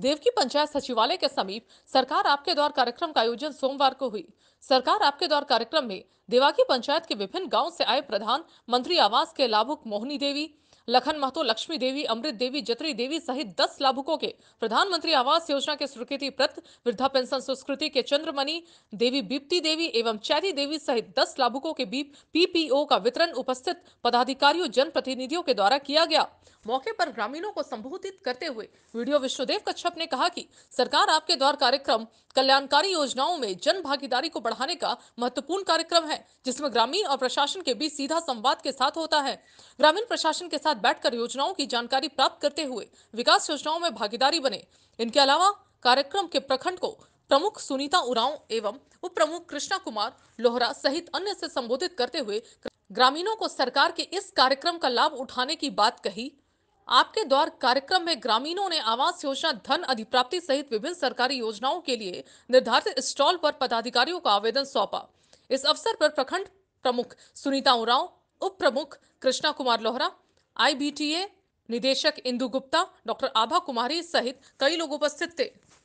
देवकी पंचायत सचिवालय के समीप सरकार आपके द्वार कार्यक्रम का आयोजन सोमवार को हुई सरकार आपके द्वार कार्यक्रम में देवाकी पंचायत के विभिन्न गाँव से आए प्रधान मंत्री आवास के लाभुक मोहनी देवी लखन महतो लक्ष्मी देवी अमृत देवी जत्री देवी सहित दस लाभुकों के प्रधानमंत्री आवास योजना के स्वीकृति प्रत वृद्धा पेंशन स्वीकृति के चंद्रमणि देवी बीपती देवी एवं चैरी देवी सहित दस लाभुकों के बीप पीपीओ का वितरण उपस्थित पदाधिकारियों जनप्रतिनिधियों के द्वारा किया गया मौके पर ग्रामीणों को संबोधित करते हुए वीडियो विश्वदेव कच्छप ने कहा कि सरकार आपके द्वार कार्यक्रम कल्याणकारी योजनाओं में जन भागीदारी को बढ़ाने का महत्वपूर्ण कार्यक्रम है जिसमें ग्रामीण और प्रशासन के बीच सीधा संवाद के साथ होता है ग्रामीण प्रशासन के साथ बैठकर योजनाओं की जानकारी प्राप्त करते हुए विकास योजनाओं में भागीदारी बने इनके अलावा कार्यक्रम के प्रखंड को प्रमुख सुनीता उरांव एवं उप प्रमुख कृष्णा कुमार लोहरा सहित अन्य से संबोधित करते हुए ग्रामीणों को सरकार के इस कार्यक्रम का लाभ उठाने की बात कही आपके द्वार कार्यक्रम में ग्रामीणों ने आवास योजना धन अधिप्राप्ति सहित विभिन्न सरकारी योजनाओं के लिए निर्धारित स्टॉल पर पदाधिकारियों का आवेदन सौंपा इस अवसर पर प्रखंड प्रमुख सुनीता उराव उप प्रमुख कृष्णा कुमार लोहरा आई निदेशक इंदु गुप्ता डॉक्टर आभा कुमारी सहित कई लोग उपस्थित थे